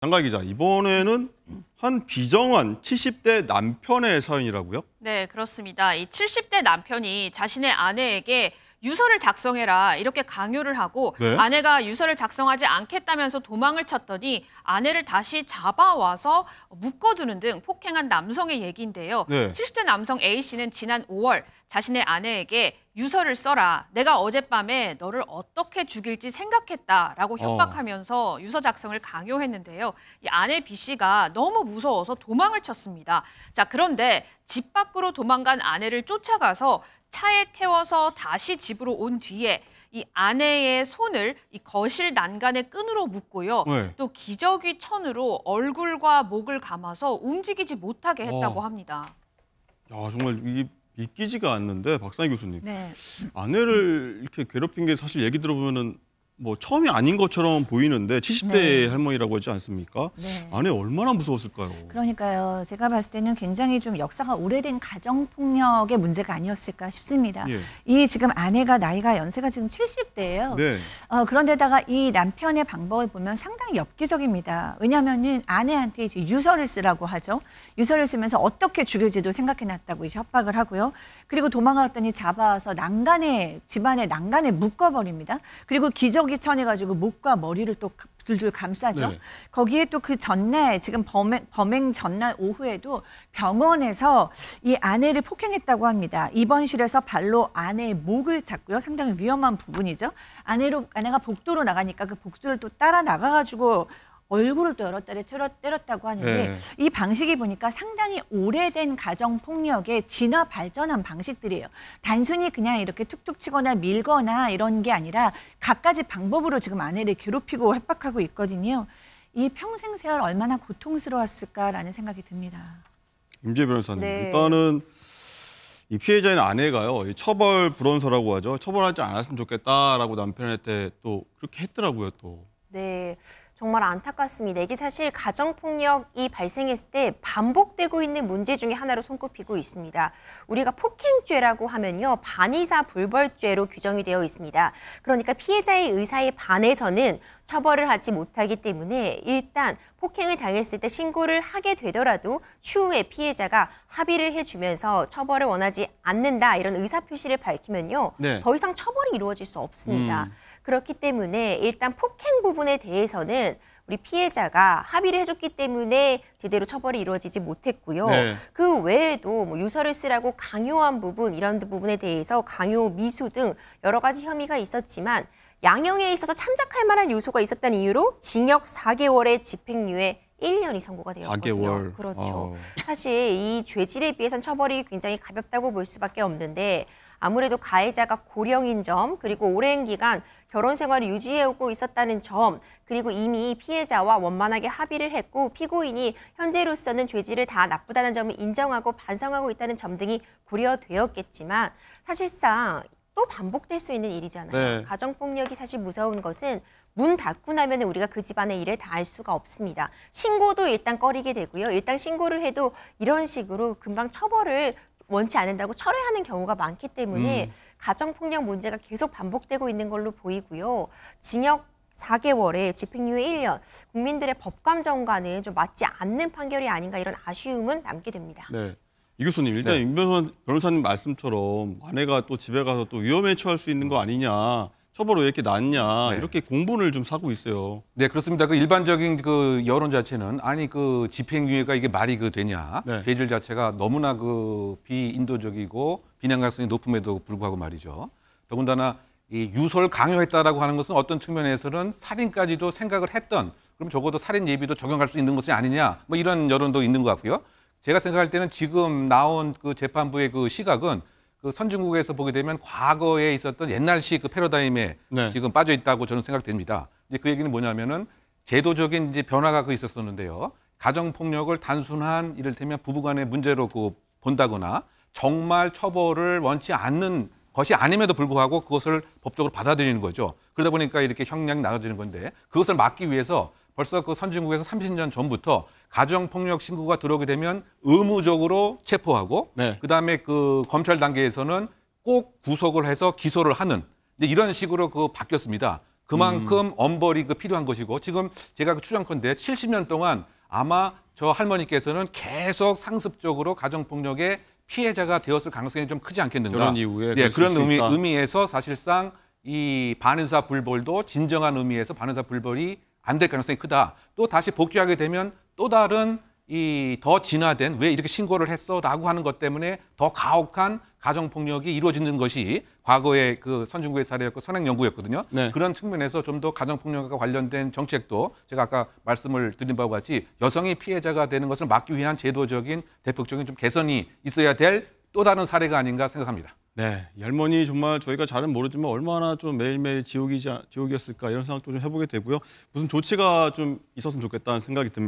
장가 기자, 이번에는 한 비정한 70대 남편의 사연이라고요? 네, 그렇습니다. 이 70대 남편이 자신의 아내에게 유서를 작성해라 이렇게 강요를 하고 네? 아내가 유서를 작성하지 않겠다면서 도망을 쳤더니 아내를 다시 잡아와서 묶어두는 등 폭행한 남성의 얘기인데요. 네. 70대 남성 A 씨는 지난 5월 자신의 아내에게 유서를 써라. 내가 어젯밤에 너를 어떻게 죽일지 생각했다라고 어. 협박하면서 어. 유서 작성을 강요했는데요. 이 아내 B 씨가 너무 무서워서 도망을 쳤습니다. 자, 그런데 집 밖으로 도망간 아내를 쫓아가서 차에 태워서 다시 집으로 온 뒤에 이 아내의 손을 이 거실 난간에 끈으로 묶고요. 네. 또 기저귀 천으로 얼굴과 목을 감아서 움직이지 못하게 했다고 어. 합니다. 야, 정말 이 믿기지가 않는데 박상희 교수님 네. 아내를 이렇게 괴롭힌 게 사실 얘기 들어보면은 뭐 처음이 아닌 것처럼 보이는데 70대 네. 할머니라고 하지 않습니까? 네. 안에 얼마나 무서웠을까요? 그러니까요. 제가 봤을 때는 굉장히 좀 역사가 오래된 가정 폭력의 문제가 아니었을까 싶습니다. 예. 이 지금 아내가 나이가 연세가 지금 70대예요. 네. 어, 그런데다가 이 남편의 방법을 보면 상당히 엽기적입니다. 왜냐하면은 아내한테 이제 유서를 쓰라고 하죠. 유서를 쓰면서 어떻게 죽일지도 생각해놨다고 이제 협박을 하고요. 그리고 도망갔더니 잡아서 난간에 집안의 난간에 묶어버립니다. 그리고 기적 일거기천해가지고 목과 머리를 또 둘둘 감싸죠. 네. 거기에 또 그 전날 지금 범행, 범행 전날 오후에도 병원에서 이 아내를 폭행했다고 합니다. 입원실에서 발로 아내의 목을 잡고요. 상당히 위험한 부분이죠. 아내로 아내가 복도로 나가니까 그 복도를 또 따라 나가가지고 얼굴을 또 여러 달에 때렸다고 하는데 네. 이 방식이 보니까 상당히 오래된 가정 폭력의 진화 발전한 방식들이에요. 단순히 그냥 이렇게 툭툭 치거나 밀거나 이런 게 아니라 각가지 방법으로 지금 아내를 괴롭히고 협박하고 있거든요. 이 평생 세월 얼마나 고통스러웠을까라는 생각이 듭니다. 임재 변호사님, 네. 일단은 이 피해자인 아내가요 이 처벌 불원서라고 하죠 처벌하지 않았으면 좋겠다라고 남편한테 또 그렇게 했더라고요 또. 네. 정말 안타깝습니다. 이게 사실 가정폭력이 발생했을 때 반복되고 있는 문제 중의 하나로 손꼽히고 있습니다. 우리가 폭행죄라고 하면요. 반의사 불벌죄로 규정이 되어 있습니다. 그러니까 피해자의 의사에 반해서는 처벌을 하지 못하기 때문에 일단 폭행을 당했을 때 신고를 하게 되더라도 추후에 피해자가 합의를 해주면서 처벌을 원하지 않는다 이런 의사표시를 밝히면요. 네. 더 이상 처벌이 이루어질 수 없습니다. 음. 그렇기 때문에 일단 폭행 부분에 대해서는 우리 피해자가 합의를 해줬기 때문에 제대로 처벌이 이루어지지 못했고요. 네. 그 외에도 뭐 유서를 쓰라고 강요한 부분 이런 부분에 대해서 강요 미수 등 여러 가지 혐의가 있었지만 양형에 있어서 참작할 만한 요소가 있었다는 이유로 징역 4개월의 집행유예 1년이 선고가 되었거든요. 4개월. 그렇죠. 어. 사실 이 죄질에 비해선 처벌이 굉장히 가볍다고 볼 수밖에 없는데 아무래도 가해자가 고령인 점, 그리고 오랜 기간 결혼 생활을 유지해오고 있었다는 점, 그리고 이미 피해자와 원만하게 합의를 했고 피고인이 현재로서는 죄질을 다 나쁘다는 점을 인정하고 반성하고 있다는 점 등이 고려되었겠지만 사실상 또 반복될 수 있는 일이잖아요. 네. 가정폭력이 사실 무서운 것은 문 닫고 나면 우리가 그 집안의 일을 다 알 수가 없습니다. 신고도 일단 꺼리게 되고요. 일단 신고를 해도 이런 식으로 금방 처벌을 원치 않는다고 철회하는 경우가 많기 때문에 음. 가정폭력 문제가 계속 반복되고 있는 걸로 보이고요. 징역 4개월에 집행유예 1년, 국민들의 법감정과는 좀 맞지 않는 판결이 아닌가 이런 아쉬움은 남게 됩니다. 네. 이 교수님 일단 네. 임 변호사님 말씀처럼 아내가 또 집에 가서 또 위험에 처할 수 있는 거 아니냐 처벌 왜 이렇게 낮냐 네. 이렇게 공분을 좀 사고 있어요. 네 그렇습니다. 그 일반적인 그 여론 자체는 아니 그 집행유예가 이게 말이 그 되냐 네. 재질 자체가 너무나 그 비인도적이고 비난 가능성이 높음에도 불구하고 말이죠. 더군다나 이유설 강요했다라고 하는 것은 어떤 측면에서는 살인까지도 생각을 했던 그럼 적어도 살인 예비도 적용할 수 있는 것이 아니냐 뭐 이런 여론도 있는 것 같고요. 제가 생각할 때는 지금 나온 그 재판부의 그 시각은 그 선진국에서 보게 되면 과거에 있었던 옛날식 그 패러다임에 네. 지금 빠져 있다고 저는 생각됩니다. 이제 그 얘기는 뭐냐면은 제도적인 이제 변화가 그 있었었는데요. 가정 폭력을 단순한 이를테면 부부간의 문제로 그 본다거나 정말 처벌을 원치 않는 것이 아님에도 불구하고 그것을 법적으로 받아들이는 거죠. 그러다 보니까 이렇게 형량이 나눠지는 건데 그것을 막기 위해서 벌써 그 선진국에서 30년 전부터 가정폭력 신고가 들어오게 되면 의무적으로 체포하고 네. 그다음에 그 검찰 단계에서는 꼭 구속을 해서 기소를 하는 이런 식으로 그 바뀌었습니다. 그만큼 음. 엄벌이 그 필요한 것이고 지금 제가 그 추정컨대 70년 동안 아마 저 할머니께서는 계속 상습적으로 가정폭력의 피해자가 되었을 가능성이 좀 크지 않겠는가. 결혼 이후에 네, 그런 예, 의미, 의미에서 사실상 이 반의사 불벌도 진정한 의미에서 반의사 불벌이 안될 가능성이 크다. 또 다시 복귀하게 되면 또 다른 이 더 진화된 왜 이렇게 신고를 했어라고 하는 것 때문에 더 가혹한 가정 폭력이 이루어지는 것이 과거의 그 선진국의 사례였고 선행 연구였거든요. 네. 그런 측면에서 좀 더 가정 폭력과 관련된 정책도 제가 아까 말씀을 드린 바와 같이 여성이 피해자가 되는 것을 막기 위한 제도적인 대폭적인 좀 개선이 있어야 될 또 다른 사례가 아닌가 생각합니다. 네, 열머니 정말 저희가 잘은 모르지만 얼마나 좀 매일매일 지옥이지 지옥이었을까 이런 생각도 좀 해보게 되고요. 무슨 조치가 좀 있었으면 좋겠다는 생각이 듭니다.